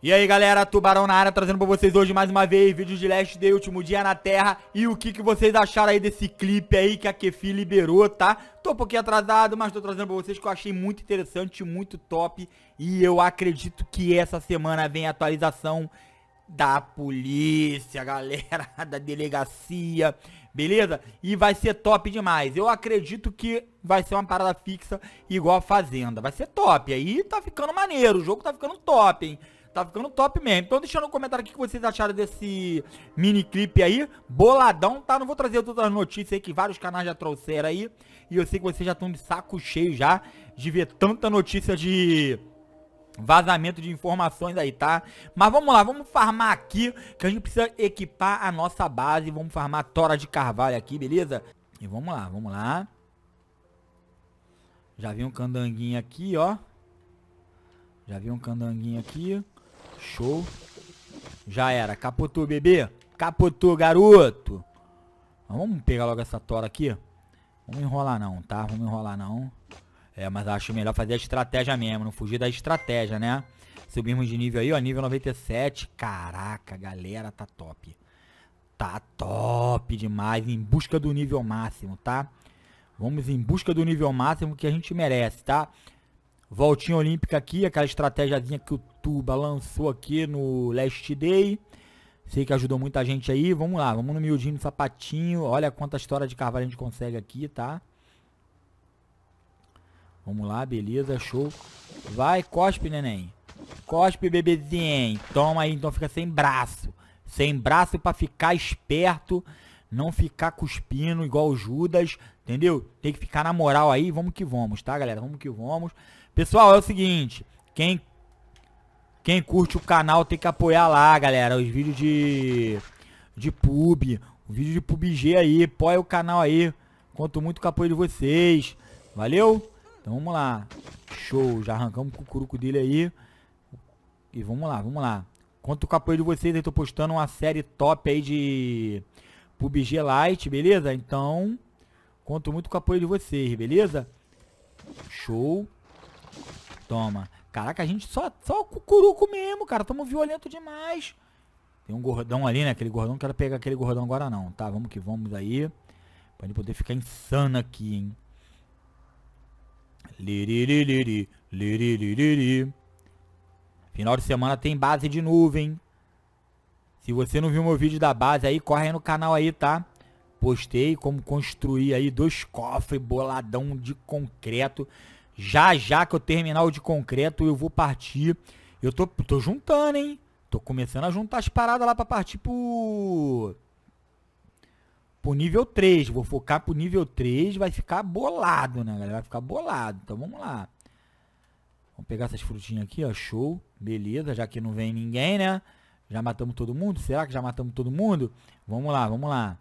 E aí galera, Tubarão na área, trazendo pra vocês hoje mais uma vez vídeos de Last Day, último dia na Terra E o que, que vocês acharam aí desse clipe aí que a Kefi liberou, tá? Tô um pouquinho atrasado, mas tô trazendo pra vocês que eu achei muito interessante, muito top E eu acredito que essa semana vem atualização da polícia, galera, da delegacia, beleza? E vai ser top demais. Eu acredito que vai ser uma parada fixa igual a Fazenda. Vai ser top, aí tá ficando maneiro, o jogo tá ficando top, hein? Tá ficando top mesmo. Então deixa no comentário aqui o que vocês acharam desse mini clipe aí. Boladão, tá? Não vou trazer todas as notícias aí que vários canais já trouxeram aí. E eu sei que vocês já estão de saco cheio já de ver tanta notícia de vazamento de informações aí, tá? Mas vamos lá, vamos farmar aqui, que a gente precisa equipar a nossa base. Vamos farmar tora de carvalho aqui, beleza? E vamos lá, vamos lá. Já vi um candanguinho aqui, ó. Já vi um candanguinho aqui. Show. Já era. Capotou, bebê. Capotou, garoto. Vamos pegar logo essa tora aqui. Vamos enrolar não, tá? Vamos enrolar não. É, mas acho melhor fazer a estratégia mesmo. Não fugir da estratégia, né? Subimos de nível aí, ó. Nível 97. Caraca, galera, tá top. Tá top demais. Em busca do nível máximo, tá? Vamos em busca do nível máximo que a gente merece, tá? Voltinha olímpica aqui, aquela estratégiazinha que o Tuba lançou aqui no Last Day. Sei que ajudou muita gente aí. Vamos lá, vamos no miudinho no sapatinho. Olha quanta história de carvalho a gente consegue aqui, tá? Vamos lá, beleza, show. Vai, cospe, neném. Cospe, bebezinho. Toma aí, então fica sem braço. Sem braço pra ficar esperto. Não ficar cuspindo igual o Judas, entendeu? Tem que ficar na moral aí. Vamos que vamos, tá, galera? Vamos que vamos. Pessoal, é o seguinte, quem quem curte o canal tem que apoiar lá, galera, os vídeos de de pub, o vídeo de PUBG aí, apoia o canal aí. Conto muito com o apoio de vocês. Valeu? Então vamos lá. Show, já arrancamos com o curuco dele aí. E vamos lá, vamos lá. Conto com o apoio de vocês, eu tô postando uma série top aí de PUBG Lite, beleza? Então, conto muito com o apoio de vocês, beleza? Show. Toma. Caraca, a gente só, só o cucuruco mesmo, cara. Tamo violento demais. Tem um gordão ali, né? Aquele gordão. Não quero pegar aquele gordão agora, não. Tá, vamos que vamos aí. Pra gente poder ficar insano aqui, hein? Liririri, liririri. Final de semana tem base de nuvem. Se você não viu meu vídeo da base aí, corre aí no canal aí, tá? Postei como construir aí dois cofres boladão de concreto já já que eu terminar o de concreto, eu vou partir. Eu tô, tô juntando, hein? Tô começando a juntar as paradas lá pra partir pro. pro nível 3. Vou focar pro nível 3. Vai ficar bolado, né, galera? Vai ficar bolado. Então vamos lá. Vamos pegar essas frutinhas aqui, ó. Show. Beleza, já que não vem ninguém, né? Já matamos todo mundo? Será que já matamos todo mundo? Vamos lá, vamos lá.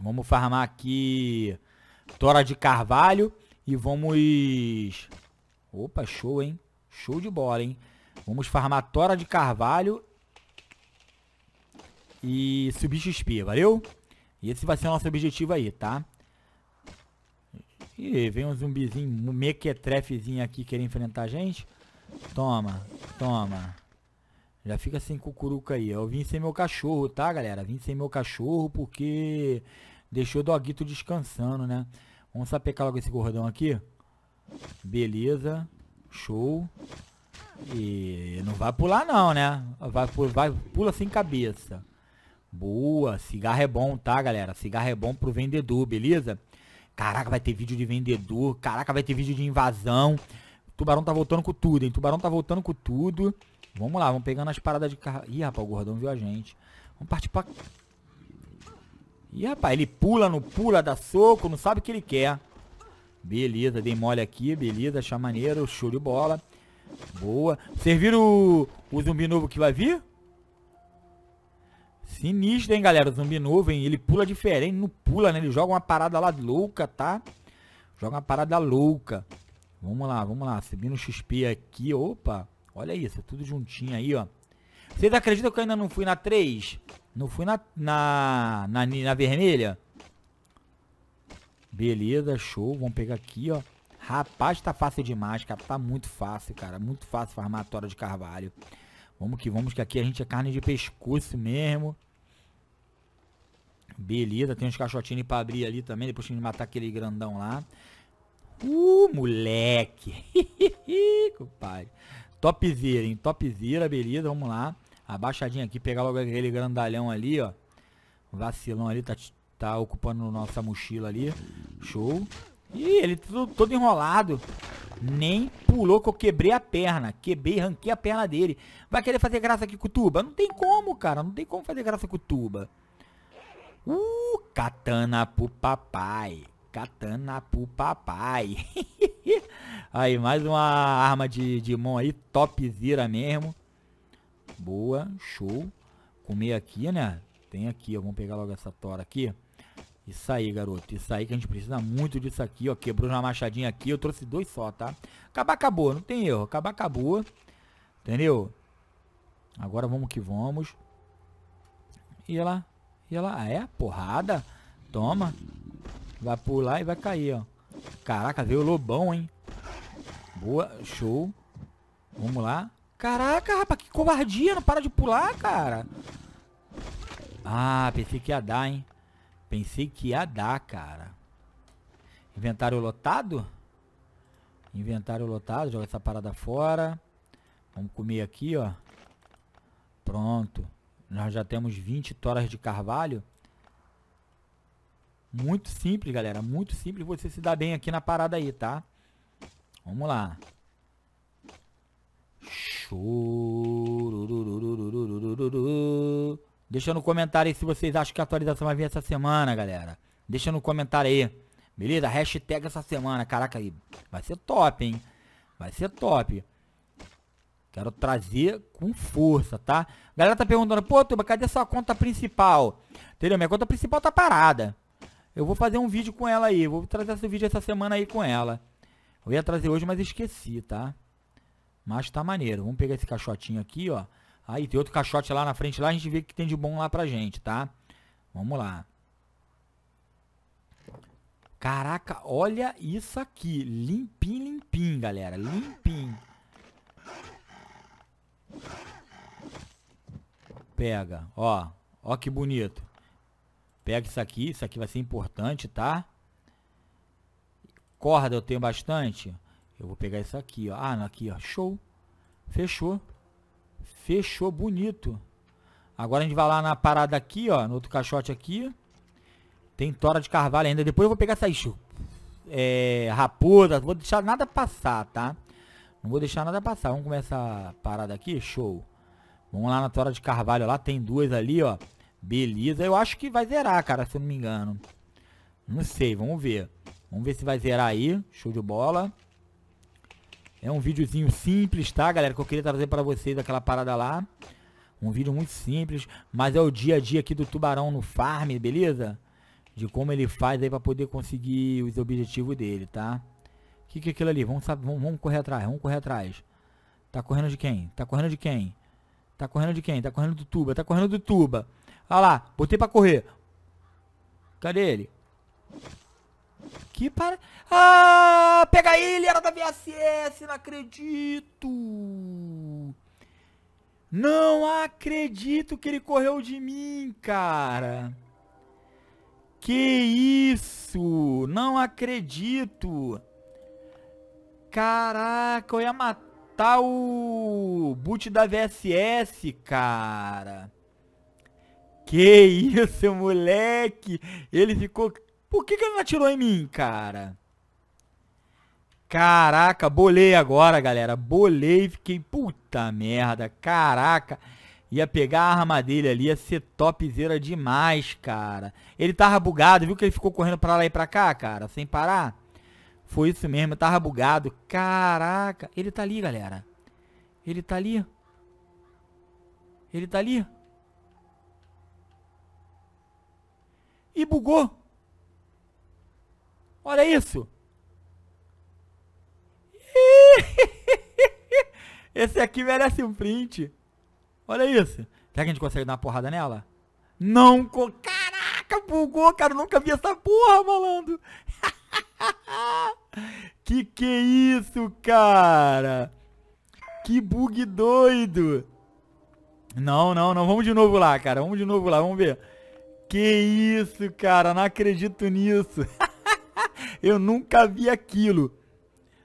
Vamos farmar aqui. Tora de carvalho. E vamos... Opa, show, hein? Show de bola, hein? Vamos farmar Tora de Carvalho e subir XP, valeu? E esse vai ser o nosso objetivo aí, tá? Ih, vem um zumbizinho, um mequetrefezinho aqui querer enfrentar a gente. Toma, toma. Já fica sem cucuruca aí. Eu vim sem meu cachorro, tá, galera? Vim sem meu cachorro porque deixou o doguito descansando, né? Vamos sapecar logo esse gordão aqui. Beleza. Show. E não vai pular não, né? Vai, vai, pula sem cabeça. Boa. Cigarro é bom, tá, galera? Cigarro é bom pro vendedor, beleza? Caraca, vai ter vídeo de vendedor. Caraca, vai ter vídeo de invasão. Tubarão tá voltando com tudo, hein? Tubarão tá voltando com tudo. Vamos lá, vamos pegando as paradas de carro. Ih, rapaz, o gordão viu a gente. Vamos partir pra Ih, rapaz, ele pula, não pula, dá soco, não sabe o que ele quer. Beleza, dei mole aqui, beleza, achar maneiro, show de bola. Boa. Serviram o, o zumbi novo que vai vir? Sinistro, hein, galera, o zumbi novo, hein? Ele pula diferente, não pula, né? Ele joga uma parada lá louca, tá? Joga uma parada louca. Vamos lá, vamos lá, subindo XP aqui, opa. Olha isso, é tudo juntinho aí, ó. Vocês acreditam que eu ainda não fui na 3? Não fui na, na, na, na vermelha? Beleza, show. Vamos pegar aqui, ó. Rapaz, tá fácil demais, cara. Tá muito fácil, cara. Muito fácil farmar a tora de carvalho. Vamos que vamos, que aqui a gente é carne de pescoço mesmo. Beleza, tem uns caixotinhos pra abrir ali também, depois a gente matar aquele grandão lá. Uh, moleque! Compadre. Topzera, hein? Topzera, beleza, vamos lá abaixadinha aqui, pegar logo aquele grandalhão ali, ó. Vacilão ali, tá, tá ocupando nossa mochila ali. Show. Ih, ele tudo, todo enrolado. Nem pulou que eu quebrei a perna. Quebrei, ranquei a perna dele. Vai querer fazer graça aqui com o Tuba? Não tem como, cara. Não tem como fazer graça com o Tuba. Uh, katana pro papai. Katana pro papai. aí, mais uma arma de, de mão aí. Topzera mesmo. Boa, show. Comer aqui, né? Tem aqui, ó. Vamos pegar logo essa tora aqui. Isso aí, garoto. Isso aí que a gente precisa muito disso aqui, ó. Quebrou uma machadinha aqui. Eu trouxe dois só, tá? Acabar acabou. Não tem erro. Acabar acabou. Entendeu? Agora vamos que vamos. E ela... E ela... Ah, é? Porrada. Toma. Vai pular e vai cair, ó. Caraca, veio o lobão, hein? Boa. Show. Vamos lá. Caraca, rapaz, que covardia. Não para de pular, cara. Ah, pensei que ia dar, hein. Pensei que ia dar, cara. Inventário lotado? Inventário lotado. Joga essa parada fora. Vamos comer aqui, ó. Pronto. Nós já temos 20 toras de carvalho. Muito simples, galera. Muito simples você se dar bem aqui na parada aí, tá? Vamos lá. Deixa no comentário aí se vocês acham que a atualização vai vir essa semana, galera. Deixa no comentário aí. Beleza? Hashtag essa semana. Caraca, aí vai ser top, hein? Vai ser top. Quero trazer com força, tá? galera tá perguntando, pô, Tuba, cadê sua conta principal? Entendeu? Minha conta principal tá parada. Eu vou fazer um vídeo com ela aí. Vou trazer esse vídeo essa semana aí com ela. Eu ia trazer hoje, mas esqueci, tá? Mas tá maneiro. Vamos pegar esse caixotinho aqui, ó. Aí tem outro caixote lá na frente lá, a gente vê o que tem de bom lá pra gente, tá? Vamos lá. Caraca, olha isso aqui. Limpim, limpim, galera. Limpim. Pega, ó. Ó que bonito. Pega isso aqui, isso aqui vai ser importante, tá? Corda eu tenho bastante. Eu vou pegar isso aqui, ó. Ah, aqui, ó. Show. Fechou. Fechou bonito. Agora a gente vai lá na parada aqui, ó. No outro caixote aqui. Tem tora de carvalho ainda. Depois eu vou pegar essas é, raposas. Vou deixar nada passar, tá? Não vou deixar nada passar. Vamos começar a parada aqui. Show. Vamos lá na tora de carvalho. Lá tem duas ali, ó. Beleza. Eu acho que vai zerar, cara, se eu não me engano. Não sei. Vamos ver. Vamos ver se vai zerar aí. Show de bola. É um videozinho simples, tá, galera? Que eu queria trazer para vocês aquela parada lá. Um vídeo muito simples, mas é o dia a dia aqui do tubarão no farm, beleza? De como ele faz aí para poder conseguir os objetivos dele, tá? O que, que é aquilo ali? Vamos, vamos, vamos correr atrás, vamos correr atrás. Tá correndo de quem? Tá correndo de quem? Tá correndo de quem? Tá correndo do tuba, tá correndo do tuba. Olha lá, botei pra correr. Cadê ele? Que para... Ah, pega ele, era da VSS, não acredito. Não acredito que ele correu de mim, cara. Que isso, não acredito. Caraca, eu ia matar o boot da VSS, cara. Que isso, moleque! Ele ficou por que, que ele não atirou em mim, cara? Caraca, bolei agora, galera. Bolei, fiquei puta merda. Caraca. Ia pegar a arma dele ali, ia ser topzera demais, cara. Ele tava bugado, viu que ele ficou correndo pra lá e pra cá, cara, sem parar? Foi isso mesmo, tava bugado. Caraca, ele tá ali, galera. Ele tá ali. Ele tá ali. E bugou. Olha isso. Esse aqui merece um print. Olha isso. Será que a gente consegue dar uma porrada nela? Não, co... caraca, bugou, cara, eu nunca vi essa porra, malandro. que que é isso, cara? Que bug doido. Não, não, não, vamos de novo lá, cara, vamos de novo lá, vamos ver. Que isso, cara, não acredito nisso. Eu nunca vi aquilo.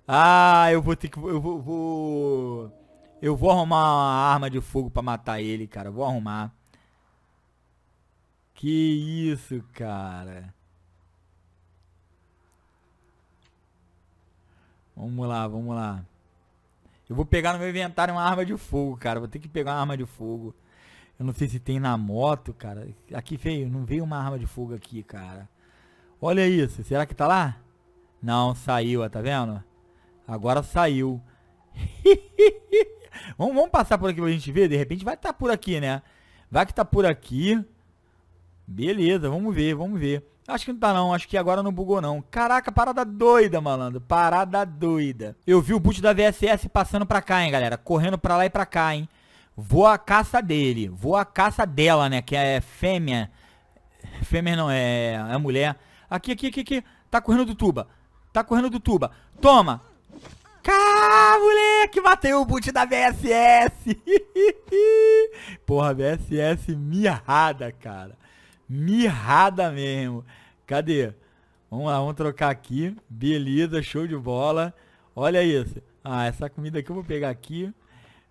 Ah, eu vou ter que... Eu vou... vou... Eu vou arrumar uma arma de fogo pra matar ele, cara. Eu vou arrumar. Que isso, cara. Vamos lá, vamos lá. Eu vou pegar no meu inventário uma arma de fogo, cara. Vou ter que pegar uma arma de fogo. Eu não sei se tem na moto, cara. Aqui veio, não veio uma arma de fogo aqui, cara. Olha isso, será que tá lá? Não, saiu, ó, tá vendo? Agora saiu. vamos, vamos, passar por aqui pra gente ver? De repente vai estar tá por aqui, né? Vai que tá por aqui. Beleza, vamos ver, vamos ver. Acho que não tá não, acho que agora não bugou não. Caraca, parada doida, malandro. Parada doida. Eu vi o boot da VSS passando pra cá, hein, galera. Correndo pra lá e pra cá, hein. Vou à caça dele. Vou à caça dela, né, que é fêmea. Fêmea não, é, é mulher. Aqui, aqui, aqui, aqui. Tá correndo do tuba. Tá correndo do tuba. Toma. Cá, moleque, matei o boot da VSS. Porra, VSS mirrada, cara. Mirrada mesmo. Cadê? Vamos lá, vamos trocar aqui. Beleza, show de bola. Olha isso. Ah, essa comida aqui eu vou pegar aqui.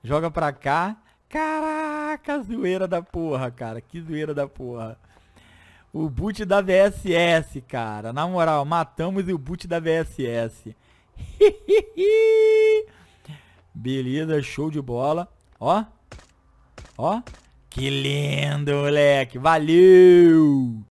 Joga pra cá. Caraca, zoeira da porra, cara. Que zoeira da porra. O boot da VSS, cara. Na moral, matamos o boot da VSS. Beleza, show de bola. Ó. Ó. Que lindo, moleque. Valeu!